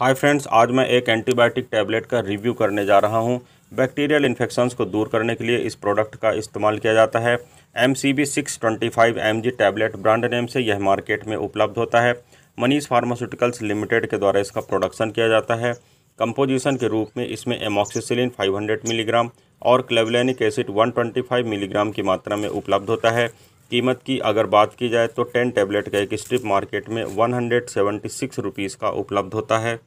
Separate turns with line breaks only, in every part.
hi friends आज मैं एक एंटीबायोटिक टैबलेट का रिव्यू करने जा रहा हूं बैक्टीरियल इन्फेक्शंस को दूर करने के लिए इस प्रोडक्ट का इस्तेमाल किया जाता है M C B six twenty five M G tablet brand name से यह मार्केट में उपलब्ध होता है मनीष फार्मास्यूटिकल्स लिमिटेड के द्वारा इसका प्रोडक्शन किया जाता है कंपोजिशन के रूप में इसमें फाइव हंड्रेड मिलीग्राम और क्लेवलैनिक एसिड फाइव मिलीग्राम की मात्रा में उपलब्ध होता है कीमत की अगर बात की जाए तो टेन टैबलेट का एक स्ट्रिप मार्केट में one hundred seventy six rupees का उपलब्ध होता है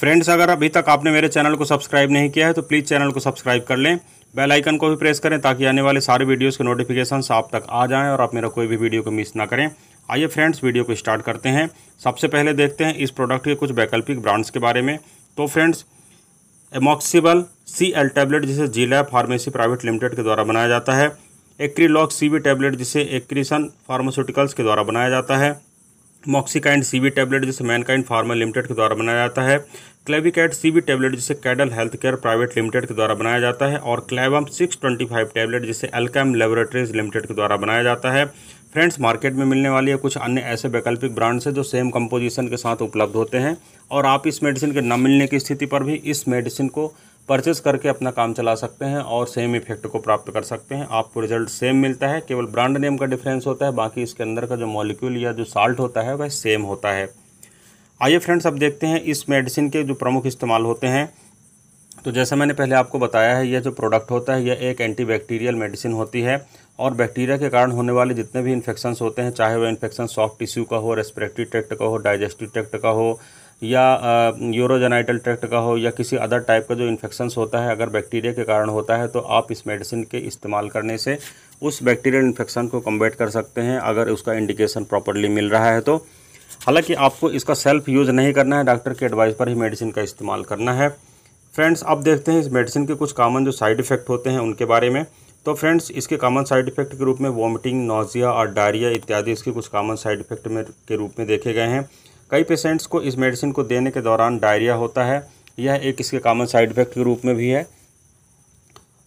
फ्रेंड्स अगर अभी तक आपने मेरे चैनल को सब्सक्राइब नहीं किया है तो प्लीज़ चैनल को सब्सक्राइब कर लें बेल आइकन को भी प्रेस करें ताकि आने वाले सारे वीडियोस के नोटिफिकेशन आप तक आ जाएं और आप मेरा कोई भी वीडियो को मिस ना करें आइए फ्रेंड्स वीडियो को स्टार्ट करते हैं सबसे पहले देखते हैं इस प्रोडक्ट के कुछ वैकल्पिक ब्रांड्स के बारे में तो फ्रेंड्स एमोक्सीबल सी एल टैबलेट जिसे जिला फार्मेसी प्राइवेट लिमिटेड के द्वारा बनाया जाता है एक्रीलॉक सी बी टैबलेट जिसे एक्रीसन फार्मास्यूटिकल्स के द्वारा बनाया जाता है मॉक्सिकाइंड सी बी टैबलेट जिसे मैनकाइंड फार्मा लिमिटेड के द्वारा बनाया जाता है क्लेविकैट सी बी टैबलेट जिसे Cadila health care private limited के द्वारा बनाया जाता है और Clavam six twenty five tablet जिसे एल्कैम लेबोरेटरीज लिमिटेड के द्वारा बनाया जाता है फ्रेंड्स मार्केट में मिलने वाली है कुछ अन्य ऐसे वैकल्पिक ब्रांड्स हैं जो सेम कंपोजिशन के साथ उपलब्ध होते हैं और आप इस मेडिसिन के न मिलने की स्थिति पर भी इस मेडिसिन को परचेस करके अपना काम चला सकते हैं और सेम इफेक्ट को प्राप्त कर सकते हैं आपको रिजल्ट सेम मिलता है केवल ब्रांड नेम का डिफरेंस होता है बाकी इसके अंदर का जो मॉलिक्यूल या जो साल्ट होता है वह सेम होता है आइए फ्रेंड्स अब देखते हैं इस मेडिसिन के जो प्रमुख इस्तेमाल होते हैं तो जैसा मैंने पहले आपको बताया है यह जो प्रोडक्ट होता है यह एक एंटीबैक्टीरियल मेडिसिन होती है और बैक्टीरिया के कारण होने वाले जितने भी इन्फेक्शंस होते हैं चाहे वह इन्फेक्शन सॉफ्ट टिश्यू का हो रेस्पिरेटरी ट्रैक्ट का हो डाइजेस्टिव ट्रैक्ट का हो या यूरोजेनाइटल ट्रैक्ट का हो या किसी अदर टाइप का जो इन्फेक्शंस होता है अगर बैक्टीरिया के कारण होता है तो आप इस मेडिसिन के इस्तेमाल करने से उस बैक्टीरियल इन्फेक्शन को कम्बेट कर सकते हैं अगर उसका इंडिकेशन प्रॉपरली मिल रहा है तो हालांकि आपको इसका सेल्फ यूज़ नहीं करना है डॉक्टर के एडवाइस पर ही मेडिसिन का इस्तेमाल करना है फ्रेंड्स अब देखते हैं इस मेडिसिन के कुछ कामन जो साइड इफ़ेक्ट होते हैं उनके बारे में तो फ्रेंड्स इसके कामन साइड इफ़ेक्ट के रूप में वॉमिटिंग नोजिया और डायरिया इत्यादि इसके कुछ कामन साइड इफ़ेक्ट में के रूप में देखे गए हैं कई पेशेंट्स को इस मेडिसिन को देने के दौरान डायरिया होता है यह एक इसके कामन साइड इफ़ेक्ट के रूप में भी है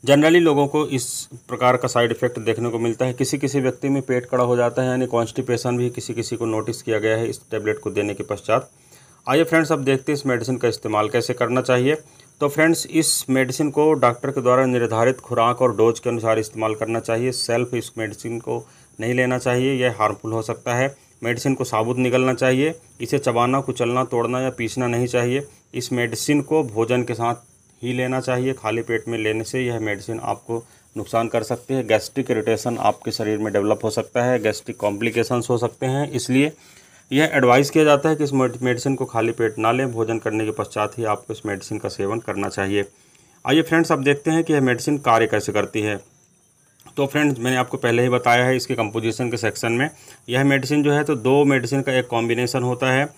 जनरली लोगों को इस प्रकार का साइड इफ़ेक्ट देखने को मिलता है किसी किसी व्यक्ति में पेट कड़ा हो जाता है यानी कॉन्स्टिपेशन भी किसी किसी को नोटिस किया गया है इस टेबलेट को देने के पश्चात आइए फ्रेंड्स अब देखते हैं इस मेडिसिन का इस्तेमाल कैसे करना चाहिए तो फ्रेंड्स इस मेडिसिन को डॉक्टर के द्वारा निर्धारित खुराक और डोज के अनुसार इस्तेमाल करना चाहिए सेल्फ इस मेडिसिन को नहीं लेना चाहिए यह हार्मफुल हो सकता है मेडिसिन को साबुत निकलना चाहिए इसे चबाना कुचलना तोड़ना या पीसना नहीं चाहिए इस मेडिसिन को भोजन के साथ ही लेना चाहिए खाली पेट में लेने से यह मेडिसिन आपको नुकसान कर सकती है गैस्ट्रिक इरिटेशन आपके शरीर में डेवलप हो सकता है गैस्ट्रिक कॉम्प्लिकेशंस हो सकते हैं इसलिए यह एडवाइस किया जाता है कि इस मेडिसिन को खाली पेट ना लें भोजन करने के पश्चात ही आपको इस मेडिसिन का सेवन करना चाहिए आइए फ्रेंड्स आप देखते हैं कि यह मेडिसिन कार्य कैसे करती है तो फ्रेंड्स मैंने आपको पहले ही बताया है इसके कंपोजिशन के सेक्शन में यह मेडिसिन जो है तो दो मेडिसिन का एक कॉम्बिनेशन होता है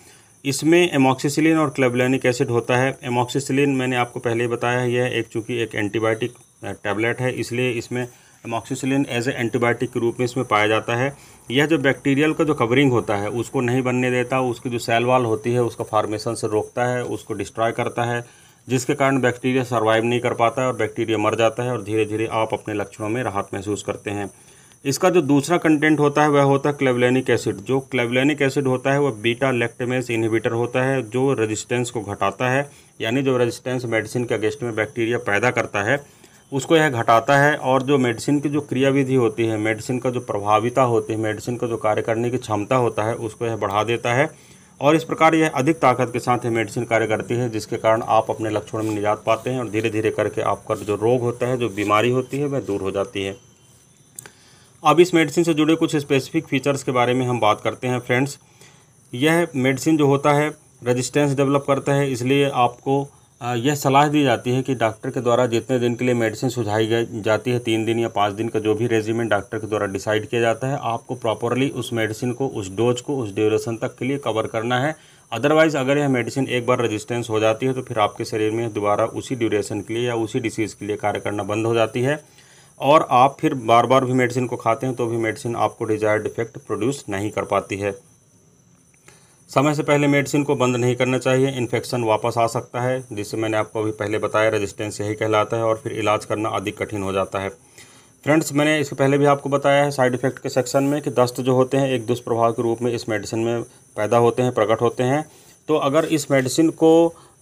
इसमें एमोक्सीसिलिन और क्लेबलैनिक एसिड होता है एमोक्सीसिलिन मैंने आपको पहले ही बताया है यह एक चूँकि एक एंटीबायोटिक टैबलेट है इसलिए इसमें एमॉक्सिसिलिन एज ए एंटीबायोटिक के रूप में इसमें पाया जाता है यह जो बैक्टीरियल का जो कवरिंग होता है उसको नहीं बनने देता उसकी जो सेल वाल होती है उसका फार्मेशन से रोकता है उसको डिस्ट्रॉय करता है जिसके कारण बैक्टीरिया सर्वाइव नहीं कर पाता है और बैक्टीरिया मर जाता है और धीरे धीरे आप अपने लक्षणों में राहत महसूस करते हैं इसका जो दूसरा कंटेंट होता है वह होता है क्लेवलेनिक एसिड जो क्लेवलेनिक एसिड होता है वह बीटा लेक्टमेस इनहिबिटर होता है जो रेजिस्टेंस को घटाता है यानी जो रेजिस्टेंस मेडिसिन के अगेंस्ट में बैक्टीरिया पैदा करता है उसको यह घटाता है और जो मेडिसिन की जो क्रियाविधि होती है मेडिसिन का जो प्रभाविता होती है मेडिसिन का जो कार्य करने की क्षमता होता है उसको यह बढ़ा देता है और इस प्रकार यह अधिक ताकत के साथ यह मेडिसिन कार्य करती है जिसके कारण आप अपने लक्षणों में निजात पाते हैं और धीरे धीरे करके आपका जो रोग होता है जो बीमारी होती है वह दूर हो जाती है अब इस मेडिसिन से जुड़े कुछ स्पेसिफिक फीचर्स के बारे में हम बात करते हैं फ्रेंड्स यह मेडिसिन जो होता है रेजिस्टेंस डेवलप करता है इसलिए आपको यह सलाह दी जाती है कि डॉक्टर के द्वारा जितने दिन के लिए मेडिसिन सुझाई जाती है तीन दिन या पाँच दिन का जो भी रेजिमेंट डॉक्टर के द्वारा डिसाइड किया जाता है आपको प्रॉपरली उस मेडिसिन को उस डोज को उस ड्यूरेशन तक के लिए कवर करना है अदरवाइज़ अगर यह मेडिसिन एक बार रेजिस्टेंस हो जाती है तो फिर आपके शरीर में दोबारा उसी ड्यूरेशन के लिए या उसी डिसीज़ के लिए कार्य करना बंद हो जाती है और आप फिर बार बार भी मेडिसिन को खाते हैं तो भी मेडिसिन आपको डिजायर्ड इफेक्ट प्रोड्यूस नहीं कर पाती है समय से पहले मेडिसिन को बंद नहीं करना चाहिए इन्फेक्शन वापस आ सकता है जिसे मैंने आपको अभी पहले बताया रेजिस्टेंस यही कहलाता है और फिर इलाज करना अधिक कठिन हो जाता है फ्रेंड्स मैंने इसके पहले भी आपको बताया है साइड इफ़ेक्ट के सेक्शन में कि दस्त जो होते हैं एक दुष्प्रभाव के रूप में इस मेडिसिन में पैदा होते हैं प्रकट होते हैं तो अगर इस मेडिसिन को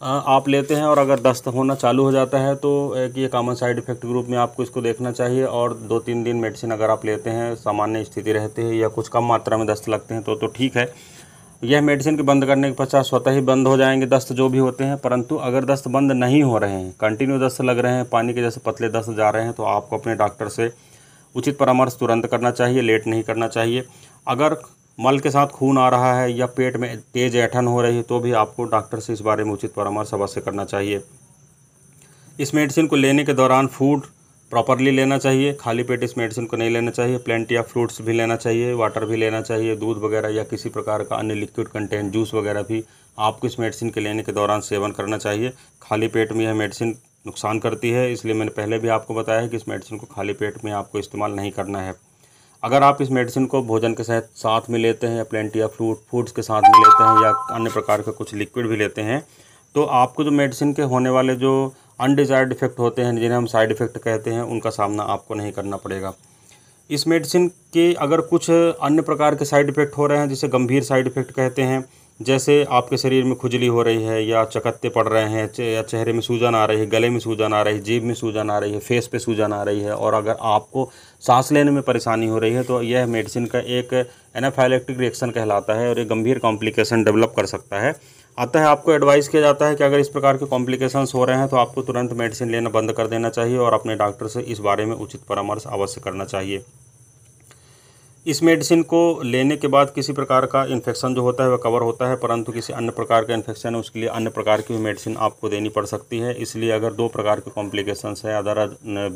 आप लेते हैं और अगर दस्त होना चालू हो जाता है तो एक ये कॉमन साइड इफ़ेक्ट ग्रुप में आपको इसको देखना चाहिए और दो तीन दिन मेडिसिन अगर आप लेते हैं सामान्य स्थिति रहती है या कुछ कम मात्रा में दस्त लगते हैं तो तो ठीक है यह मेडिसिन के बंद करने के पश्चात स्वतः ही बंद हो जाएंगे दस्त जो भी होते हैं परंतु अगर दस्त बंद नहीं हो रहे हैं कंटिन्यू दस्त लग रहे हैं पानी के जैसे पतले दस्त जा रहे हैं तो आपको अपने डॉक्टर से उचित परामर्श तुरंत करना चाहिए लेट नहीं करना चाहिए अगर मल के साथ खून आ रहा है या पेट में तेज ऐठन हो रही है तो भी आपको डॉक्टर से इस बारे में उचित परामर्श अवश्य करना चाहिए इस मेडिसिन को लेने के दौरान फूड प्रॉपरली लेना चाहिए खाली पेट इस मेडिसिन को नहीं लेना चाहिए प्लेंटी ऑफ फ्रूट्स भी लेना चाहिए वाटर भी लेना चाहिए दूध वगैरह या किसी प्रकार का अन्य लिक्विड कंटेंट जूस वगैरह भी आपको इस मेडिसिन के लेने के दौरान सेवन करना चाहिए खाली पेट में यह मेडिसिन नुकसान करती है इसलिए मैंने पहले भी आपको बताया है कि इस मेडिसिन को खाली पेट में आपको इस्तेमाल नहीं करना है अगर आप इस मेडिसिन को भोजन के साथ साथ में लेते हैं या प्लेंटी ऑफ फ्रूट फूड्स के साथ में लेते हैं या अन्य प्रकार का कुछ लिक्विड भी लेते हैं तो आपको जो मेडिसिन के होने वाले जो अनडिज़ायर्ड इफ़ेक्ट होते हैं जिन्हें हम साइड इफ़ेक्ट कहते हैं उनका सामना आपको नहीं करना पड़ेगा इस मेडिसिन के अगर कुछ अन्य प्रकार के साइड इफ़ेक्ट हो रहे हैं जिसे गंभीर साइड इफ़ेक्ट कहते हैं जैसे आपके शरीर में खुजली हो रही है या चकत्ते पड़ रहे हैं या चेहरे में सूजन आ रही है गले में सूजन आ रही है जीभ में सूजन आ रही है फेस पे सूजन आ रही है और अगर आपको सांस लेने में परेशानी हो रही है तो यह मेडिसिन का एक एनाफाइलेक्टिक रिएक्शन कहलाता है और ये गंभीर कॉम्प्लिकेशन डेवलप कर सकता है आता है आपको एडवाइस किया जाता है कि अगर इस प्रकार के कॉम्प्लिकेशंस हो रहे हैं तो आपको तुरंत मेडिसिन लेना बंद कर देना चाहिए और अपने डॉक्टर से इस बारे में उचित परामर्श अवश्य करना चाहिए इस मेडिसिन को लेने के बाद किसी प्रकार का इन्फेक्शन जो होता है वह कवर होता है परंतु किसी अन्य प्रकार का इन्फेक्शन है उसके लिए अन्य प्रकार की भी मेडिसिन आपको देनी पड़ सकती है इसलिए अगर दो प्रकार के कॉम्प्लिकेशंस है अदर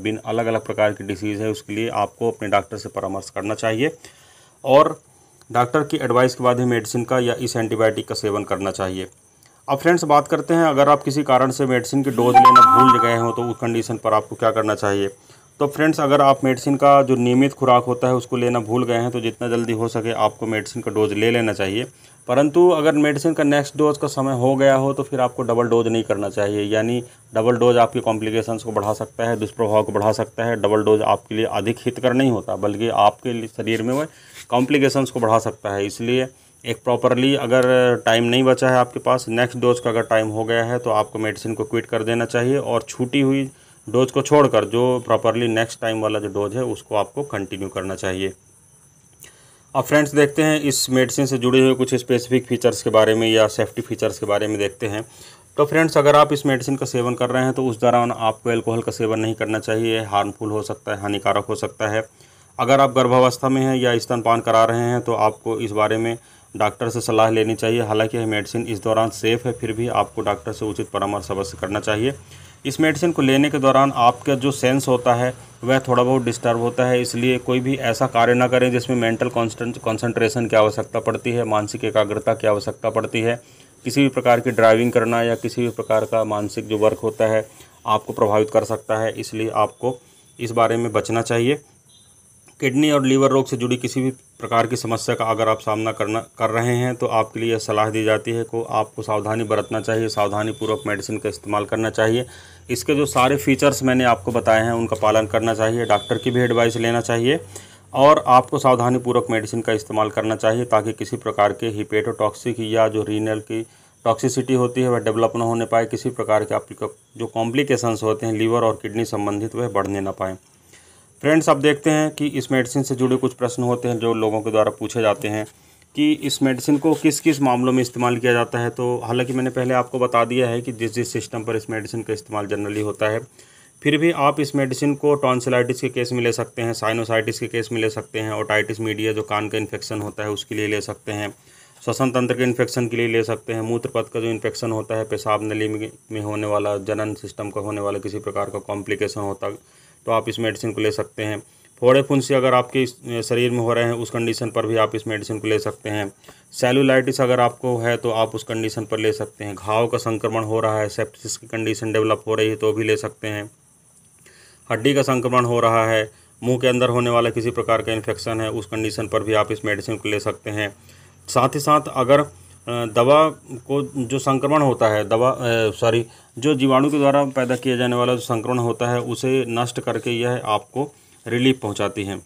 बिन अलग अलग प्रकार की डिसीज़ है उसके लिए आपको अपने डॉक्टर से परामर्श करना चाहिए और डॉक्टर की एडवाइस के बाद ही मेडिसिन का या इस एंटीबायोटिक का सेवन करना चाहिए अब फ्रेंड्स बात करते हैं अगर आप किसी कारण से मेडिसिन की डोज लेना भूल गए हो तो उस कंडीशन पर आपको क्या करना चाहिए तो फ्रेंड्स अगर आप मेडिसिन का जो नियमित खुराक होता है उसको लेना भूल गए हैं तो जितना जल्दी हो सके आपको मेडिसिन का डोज ले लेना चाहिए परंतु अगर मेडिसिन का नेक्स्ट डोज का समय हो गया हो तो फिर आपको डबल डोज नहीं करना चाहिए यानी डबल डोज आपके कॉम्प्लिकेशंस को बढ़ा सकता है दुष्प्रभाव को बढ़ा सकता है डबल डोज आपके लिए अधिक हितकर नहीं होता बल्कि आपके शरीर में वह कॉम्प्लिकेशंस को बढ़ा सकता है इसलिए एक प्रॉपरली अगर टाइम नहीं बचा है आपके पास नेक्स्ट डोज का अगर टाइम हो गया है तो आपको मेडिसिन को क्विट कर देना चाहिए और छूटी हुई डोज को छोड़कर जो प्रॉपरली नेक्स्ट टाइम वाला जो डोज है उसको आपको कंटिन्यू करना चाहिए अब फ्रेंड्स देखते हैं इस मेडिसिन से जुड़े हुए कुछ स्पेसिफिक फीचर्स के बारे में या सेफ्टी फीचर्स के बारे में देखते हैं तो फ्रेंड्स अगर आप इस मेडिसिन का सेवन कर रहे हैं तो उस दौरान आपको एल्कोहल का सेवन नहीं करना चाहिए हार्मफुल हो सकता है हानिकारक हो सकता है अगर आप गर्भावस्था में हैं या स्तनपान करा रहे हैं तो आपको इस बारे में डॉक्टर से सलाह लेनी चाहिए हालांकि यह मेडिसिन इस दौरान सेफ़ है फिर भी आपको डॉक्टर से उचित परामर्श अवश्य करना चाहिए इस मेडिसिन को लेने के दौरान आपका जो सेंस होता है वह थोड़ा बहुत डिस्टर्ब होता है इसलिए कोई भी ऐसा कार्य ना करें जिसमें मेंटल कॉन्सेंट्रेशन की आवश्यकता पड़ती है मानसिक एकाग्रता की आवश्यकता पड़ती है किसी भी प्रकार की ड्राइविंग करना या किसी भी प्रकार का मानसिक जो वर्क होता है आपको प्रभावित कर सकता है इसलिए आपको इस बारे में बचना चाहिए किडनी और लीवर रोग से जुड़ी किसी भी प्रकार की समस्या का अगर आप सामना करना कर रहे हैं तो आपके लिए सलाह दी जाती है को आपको सावधानी बरतना चाहिए सावधानी पूर्वक मेडिसिन का इस्तेमाल करना चाहिए इसके जो सारे फीचर्स मैंने आपको बताए हैं उनका पालन करना चाहिए डॉक्टर की भी एडवाइस लेना चाहिए और आपको सावधानीपूर्वक मेडिसिन का इस्तेमाल करना चाहिए ताकि किसी प्रकार के हिपेटोटॉक्सिक या जो रीनल की टॉक्सिसिटी होती है वह डेवलप ना होने पाए किसी प्रकार के आपके जो कॉम्प्लिकेशंस होते हैं लीवर और किडनी संबंधित वह बढ़ने ना पाएँ फ्रेंड्स आप देखते हैं कि इस मेडिसिन से जुड़े कुछ प्रश्न होते हैं जो लोगों के द्वारा पूछे जाते हैं कि इस मेडिसिन को किस किस मामलों में इस्तेमाल किया जाता है तो हालांकि मैंने पहले आपको बता दिया है कि जिस जिस सिस्टम पर इस मेडिसिन का इस्तेमाल जनरली होता है फिर भी आप इस मेडिसिन को टॉन्सिलाइटिस के केस में ले सकते हैं साइनोसाइटिस के केस में ले सकते हैं ओटाइटिस मीडिया जो कान का इन्फेक्शन होता है उसके लिए ले सकते हैं श्वसन तंत्र के इन्फेक्शन के लिए ले सकते हैं मूत्र का जो इन्फेक्शन होता है पेशाब नली में होने वाला जनन सिस्टम का होने वाला किसी प्रकार का कॉम्प्लिकेशन होता तो आप इस मेडिसिन को ले सकते हैं फोड़े फुंसी अगर आपके शरीर में हो रहे हैं उस कंडीशन पर भी आप इस मेडिसिन को ले सकते हैं सेलुलाइटिस अगर आपको है तो आप उस कंडीशन पर ले सकते हैं घाव का संक्रमण हो रहा है सेप्सिस की कंडीशन डेवलप हो रही है तो भी ले सकते हैं हड्डी का संक्रमण हो रहा है मुंह के अंदर होने वाला किसी प्रकार का इन्फेक्शन है उस कंडीशन पर भी आप इस मेडिसिन को ले सकते हैं साथ ही साथ अगर दवा को जो संक्रमण होता है दवा सॉरी जो जीवाणु के द्वारा पैदा किया जाने वाला जो संक्रमण होता है उसे नष्ट करके यह आपको रिलीफ पहुंचाती हैं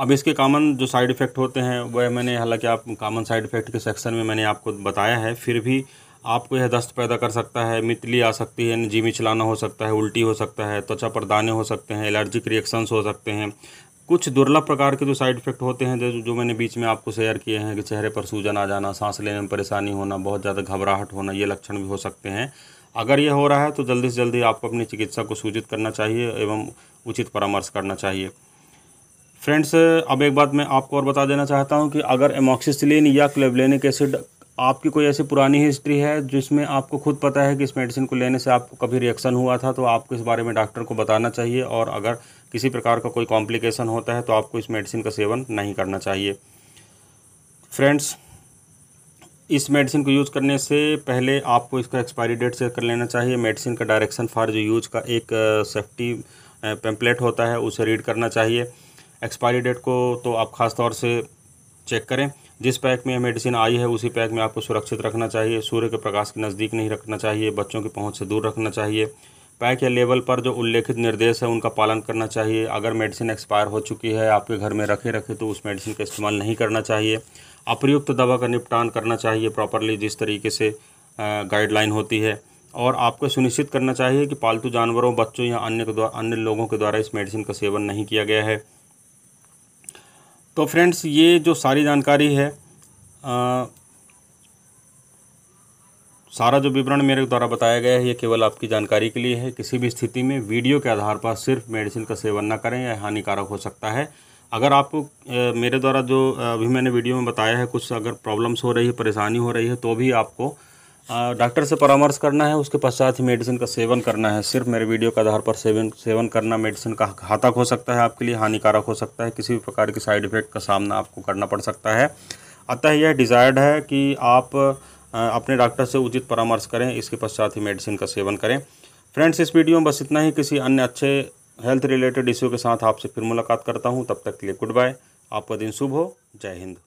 अब इसके कामन जो साइड इफ़ेक्ट होते हैं वह मैंने हालांकि आप कामन साइड इफ़ेक्ट के सेक्शन में मैंने आपको बताया है फिर भी आपको यह दस्त पैदा कर सकता है मितली आ सकती है जीवी चलाना हो सकता है उल्टी हो सकता है त्वचा पर दाने हो सकते हैं एलर्जिक रिएक्शंस हो सकते हैं कुछ दुर्लभ प्रकार के जो साइड इफ़ेक्ट होते हैं जो जो मैंने बीच में आपको शेयर किए हैं कि चेहरे पर सूजन आ जाना सांस लेने में परेशानी होना बहुत ज़्यादा घबराहट होना ये लक्षण भी हो सकते हैं अगर ये हो रहा है तो जल्दी से जल्दी आपको अपनी चिकित्सा को सूचित करना चाहिए एवं उचित परामर्श करना चाहिए फ्रेंड्स अब एक बात मैं आपको और बता देना चाहता हूँ कि अगर एमोक्सिसिलिन या क्लेवलेनिक एसिड आपकी कोई ऐसी पुरानी हिस्ट्री है जिसमें आपको खुद पता है कि इस मेडिसिन को लेने से आपको कभी रिएक्शन हुआ था तो आपको इस बारे में डॉक्टर को बताना चाहिए और अगर किसी प्रकार का कोई कॉम्प्लिकेशन होता है तो आपको इस मेडिसिन का सेवन नहीं करना चाहिए फ्रेंड्स इस मेडिसिन को यूज़ करने से पहले आपको इसका एक्सपायरी डेट चेक कर लेना चाहिए मेडिसिन का डायरेक्शन फॉर जो यूज का एक सेफ्टी पेम्पलेट होता है उसे रीड करना चाहिए एक्सपायरी डेट को तो आप ख़ास तौर से चेक करें जिस पैक में यह मेडिसिन आई है उसी पैक में आपको सुरक्षित रखना चाहिए सूर्य के प्रकाश के नज़दीक नहीं रखना चाहिए बच्चों की पहुँच से दूर रखना चाहिए पैक या लेबल पर जो उल्लेखित निर्देश है उनका पालन करना चाहिए अगर मेडिसिन एक्सपायर हो चुकी है आपके घर में रखे रखे तो उस मेडिसिन का इस्तेमाल नहीं करना चाहिए अप्रयुक्त दवा का निपटान करना चाहिए प्रॉपरली जिस तरीके से गाइडलाइन होती है और आपको सुनिश्चित करना चाहिए कि पालतू जानवरों बच्चों या अन्य अन्य लोगों के द्वारा इस मेडिसिन का सेवन नहीं किया गया है तो फ्रेंड्स ये जो सारी जानकारी है आ, सारा जो विवरण मेरे द्वारा बताया गया है ये केवल आपकी जानकारी के लिए है किसी भी स्थिति में वीडियो के आधार पर सिर्फ मेडिसिन का सेवन ना करें यह हानिकारक हो सकता है अगर आपको मेरे द्वारा जो अभी मैंने वीडियो में बताया है कुछ अगर प्रॉब्लम्स हो रही है परेशानी हो रही है तो भी आपको डॉक्टर से परामर्श करना है उसके पश्चात ही मेडिसिन का सेवन करना है सिर्फ मेरे वीडियो के आधार पर सेवन सेवन करना मेडिसिन का घातक हो सकता है आपके लिए हानिकारक हो सकता है किसी भी प्रकार के साइड इफ़ेक्ट का सामना आपको करना पड़ सकता है अतः यह डिज़ायर्ड है कि आप अपने डॉक्टर से उचित परामर्श करें इसके पश्चात ही मेडिसिन का सेवन करें फ्रेंड्स इस वीडियो में बस इतना ही किसी अन्य अच्छे हेल्थ रिलेटेड इश्यू के साथ आपसे फिर मुलाकात करता हूँ तब तक के लिए गुड बाय आपका दिन शुभ हो जय हिंद